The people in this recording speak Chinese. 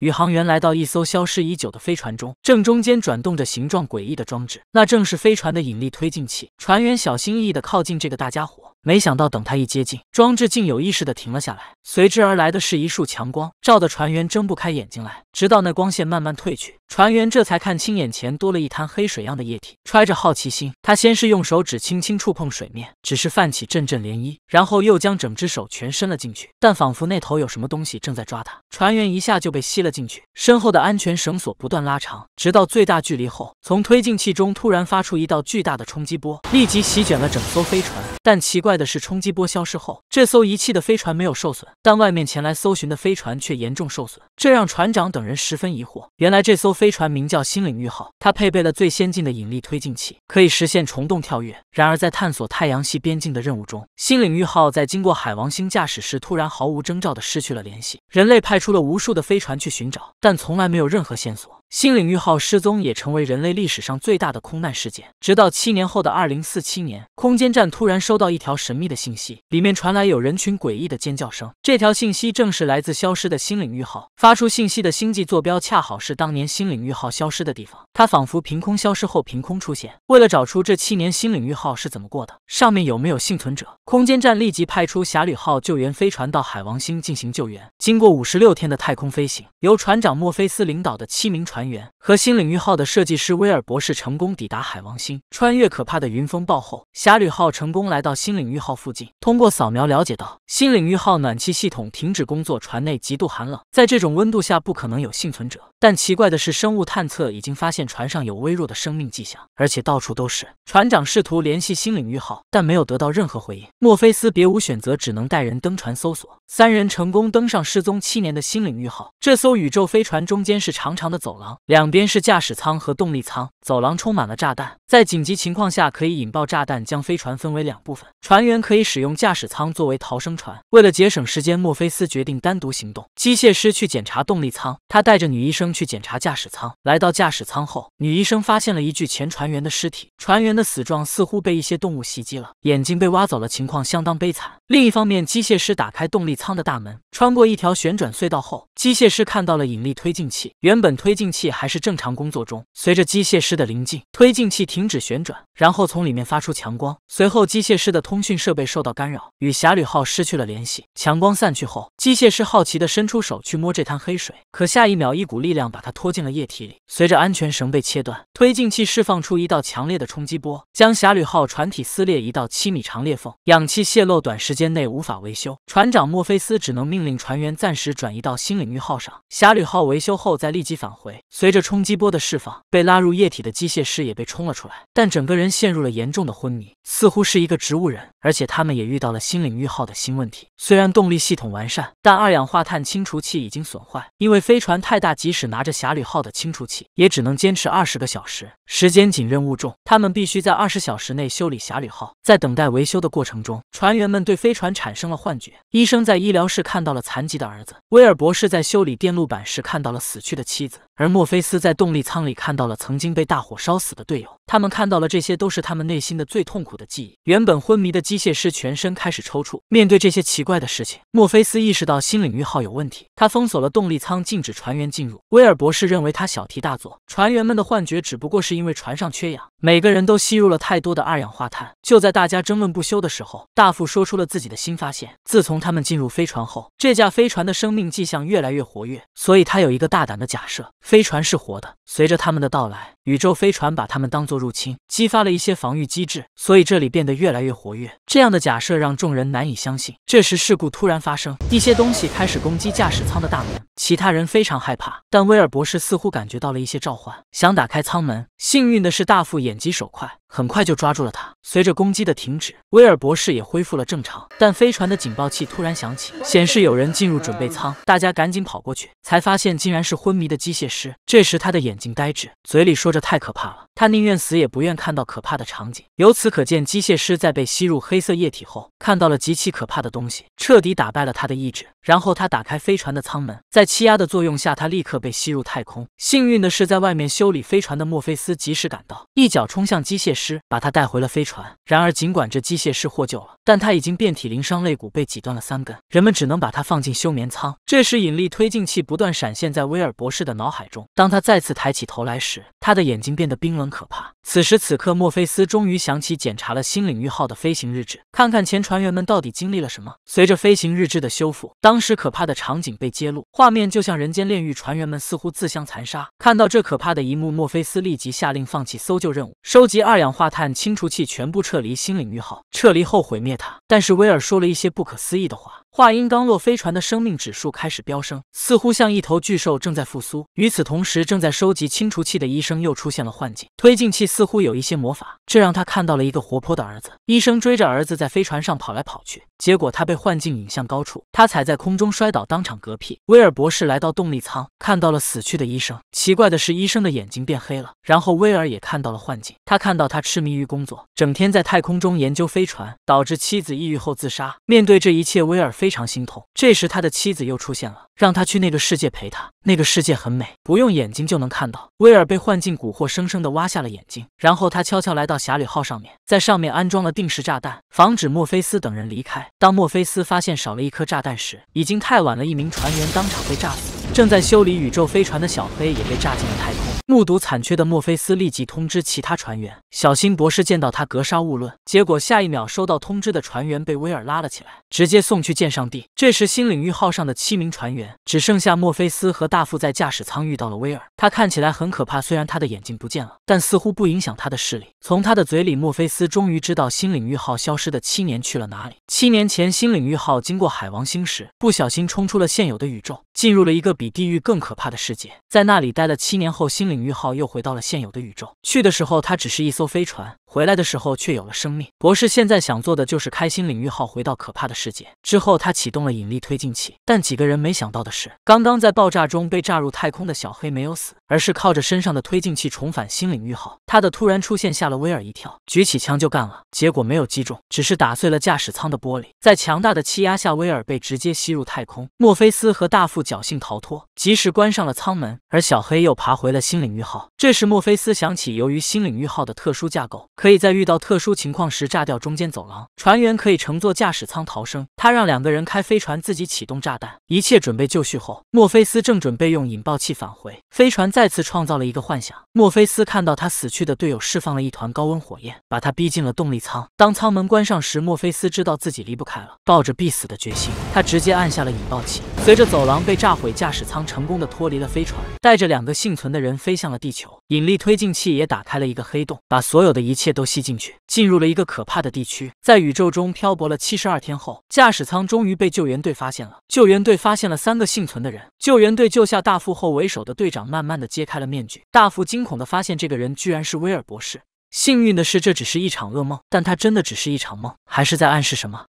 宇航员来到一艘消失已久的飞船中，正中间转动着形状诡异的装置，那正是飞船的引力推进器。船员小心翼翼地靠近这个大家伙。没想到，等他一接近装置，竟有意识地停了下来。随之而来的是一束强光，照得船员睁不开眼睛来。直到那光线慢慢褪去，船员这才看清眼前多了一滩黑水样的液体。揣着好奇心，他先是用手指轻轻触碰水面，只是泛起阵阵涟漪。然后又将整只手全伸了进去，但仿佛那头有什么东西正在抓他，船员一下就被吸了进去，身后的安全绳索不断拉长，直到最大距离后，从推进器中突然发出一道巨大的冲击波，立即席卷了整艘飞船。但奇怪的是，冲击波消失后，这艘遗弃的飞船没有受损，但外面前来搜寻的飞船却严重受损，这让船长等人十分疑惑。原来这艘飞船名叫“新领域号”，它配备了最先进的引力推进器，可以实现虫洞跳跃。然而，在探索太阳系边境的任务中，“新领域号”在经过海王星驾驶时，突然毫无征兆的失去了联系。人类派出了无数的飞船去寻找，但从来没有任何线索。新领域号失踪也成为人类历史上最大的空难事件。直到七年后的二零四七年，空间站突然收到一条神秘的信息，里面传来有人群诡异的尖叫声。这条信息正是来自消失的新领域号。发出信息的星际坐标恰好是当年新领域号消失的地方。它仿佛凭空消失后凭空出现。为了找出这七年新领域号是怎么过的，上面有没有幸存者，空间站立即派出侠侣号救援飞船到海王星进行救援。经过五十六天的太空飞行，由船长墨菲斯领导的七名船。船员和新领域号的设计师威尔博士成功抵达海王星，穿越可怕的云风暴后，侠侣号成功来到新领域号附近。通过扫描了解到，新领域号暖气系统停止工作，船内极度寒冷，在这种温度下不可能有幸存者。但奇怪的是，生物探测已经发现船上有微弱的生命迹象，而且到处都是。船长试图联系新领域号，但没有得到任何回应。墨菲斯别无选择，只能带人登船搜索。三人成功登上失踪七年的新领域号，这艘宇宙飞船中间是长长的走廊。两边是驾驶舱和动力舱。走廊充满了炸弹，在紧急情况下可以引爆炸弹，将飞船分为两部分。船员可以使用驾驶舱作为逃生船。为了节省时间，墨菲斯决定单独行动。机械师去检查动力舱，他带着女医生去检查驾驶舱。来到驾驶舱后，女医生发现了一具前船员的尸体。船员的死状似乎被一些动物袭击了，眼睛被挖走了，情况相当悲惨。另一方面，机械师打开动力舱的大门，穿过一条旋转隧道后，机械师看到了引力推进器。原本推进器还是正常工作中，随着机械师。的临近推进器停止旋转，然后从里面发出强光。随后机械师的通讯设备受到干扰，与侠侣号失去了联系。强光散去后，机械师好奇地伸出手去摸这滩黑水，可下一秒一股力量把他拖进了液体里。随着安全绳被切断，推进器释放出一道强烈的冲击波，将侠侣号船体撕裂一道七米长裂缝，氧气泄漏，短时间内无法维修。船长墨菲斯只能命令船员暂时转移到新领域号上，侠侣号维修后再立即返回。随着冲击波的释放，被拉入液体。机械师也被冲了出来，但整个人陷入了严重的昏迷，似乎是一个植物人。而且他们也遇到了新领域号的新问题：虽然动力系统完善，但二氧化碳清除器已经损坏。因为飞船太大，即使拿着侠侣号的清除器，也只能坚持二十个小时。时间紧，任务重，他们必须在二十小时内修理侠侣号。在等待维修的过程中，船员们对飞船产生了幻觉。医生在医疗室看到了残疾的儿子威尔博士，在修理电路板时看到了死去的妻子。而墨菲斯在动力舱里看到了曾经被大火烧死的队友。他们看到了，这些都是他们内心的最痛苦的记忆。原本昏迷的机械师全身开始抽搐。面对这些奇怪的事情，墨菲斯意识到新领域号有问题，他封锁了动力舱，禁止船员进入。威尔博士认为他小题大做，船员们的幻觉只不过是因为船上缺氧，每个人都吸入了太多的二氧化碳。就在大家争论不休的时候，大副说出了自己的新发现：自从他们进入飞船后，这架飞船的生命迹象越来越活跃。所以他有一个大胆的假设：飞船是活的。随着他们的到来，宇宙飞船把他们当做。入侵激发了一些防御机制，所以这里变得越来越活跃。这样的假设让众人难以相信。这时事故突然发生，一些东西开始攻击驾驶舱的大门，其他人非常害怕。但威尔博士似乎感觉到了一些召唤，想打开舱门。幸运的是，大副眼疾手快。很快就抓住了他。随着攻击的停止，威尔博士也恢复了正常。但飞船的警报器突然响起，显示有人进入准备舱。大家赶紧跑过去，才发现竟然是昏迷的机械师。这时他的眼睛呆滞，嘴里说着“太可怕了”，他宁愿死也不愿看到可怕的场景。由此可见，机械师在被吸入黑色液体后，看到了极其可怕的东西，彻底打败了他的意志。然后他打开飞船的舱门，在气压的作用下，他立刻被吸入太空。幸运的是，在外面修理飞船的墨菲斯及时赶到，一脚冲向机械师。把他带回了飞船。然而，尽管这机械师获救了，但他已经遍体鳞伤，肋骨被挤断了三根。人们只能把他放进休眠舱。这时，引力推进器不断闪现在威尔博士的脑海中。当他再次抬起头来时，他的眼睛变得冰冷可怕。此时此刻，墨菲斯终于想起检查了新领域号的飞行日志，看看前船员们到底经历了什么。随着飞行日志的修复，当时可怕的场景被揭露，画面就像人间炼狱。船员们似乎自相残杀。看到这可怕的一幕，墨菲斯立即下令放弃搜救任务，收集二氧。氧化碳清除器全部撤离新领域后，撤离后毁灭它。但是威尔说了一些不可思议的话。话音刚落，飞船的生命指数开始飙升，似乎像一头巨兽正在复苏。与此同时，正在收集清除器的医生又出现了幻境，推进器似乎有一些魔法，这让他看到了一个活泼的儿子。医生追着儿子在飞船上跑来跑去，结果他被幻境引向高处，他踩在空中摔倒，当场嗝屁。威尔博士来到动力舱，看到了死去的医生。奇怪的是，医生的眼睛变黑了。然后威尔也看到了幻境，他看到他痴迷于工作，整天在太空中研究飞船，导致妻子抑郁后自杀。面对这一切，威尔非。非常心痛。这时，他的妻子又出现了，让他去那个世界陪他。那个世界很美，不用眼睛就能看到。威尔被幻境蛊惑，生生的挖下了眼睛。然后他悄悄来到侠侣号上面，在上面安装了定时炸弹，防止墨菲斯等人离开。当墨菲斯发现少了一颗炸弹时，已经太晚了。一名船员当场被炸死，正在修理宇宙飞船的小黑也被炸进了太空。目睹惨缺的墨菲斯立即通知其他船员：“小心博士，见到他格杀勿论。”结果下一秒，收到通知的船员被威尔拉了起来，直接送去见上帝。这时，新领域号上的七名船员只剩下墨菲斯和大副在驾驶舱遇到了威尔，他看起来很可怕。虽然他的眼睛不见了，但似乎不影响他的视力。从他的嘴里，墨菲斯终于知道新领域号消失的七年去了哪里。七年前，新领域号经过海王星时，不小心冲出了现有的宇宙，进入了一个比地狱更可怕的世界，在那里待了七年后，心领。领域号又回到了现有的宇宙。去的时候，它只是一艘飞船。回来的时候却有了生命。博士现在想做的就是开心领域号回到可怕的世界之后，他启动了引力推进器。但几个人没想到的是，刚刚在爆炸中被炸入太空的小黑没有死，而是靠着身上的推进器重返新领域号。他的突然出现吓了威尔一跳，举起枪就干了，结果没有击中，只是打碎了驾驶舱的玻璃。在强大的气压下，威尔被直接吸入太空。墨菲斯和大副侥幸逃脱，及时关上了舱门。而小黑又爬回了新领域号。这时墨菲斯想起，由于新领域号的特殊架构。可以在遇到特殊情况时炸掉中间走廊，船员可以乘坐驾驶舱逃生。他让两个人开飞船，自己启动炸弹。一切准备就绪后，墨菲斯正准备用引爆器返回飞船，再次创造了一个幻想。墨菲斯看到他死去的队友释放了一团高温火焰，把他逼进了动力舱。当舱门关上时，墨菲斯知道自己离不开了，抱着必死的决心，他直接按下了引爆器。随着走廊被炸毁，驾驶舱成功的脱离了飞船，带着两个幸存的人飞向了地球。引力推进器也打开了一个黑洞，把所有的一切。都吸进去，进入了一个可怕的地区。在宇宙中漂泊了七十二天后，驾驶舱终于被救援队发现了。救援队发现了三个幸存的人。救援队救下大副后，为首的队长慢慢的揭开了面具。大副惊恐的发现，这个人居然是威尔博士。幸运的是，这只是一场噩梦，但他真的只是一场梦，还是在暗示什么？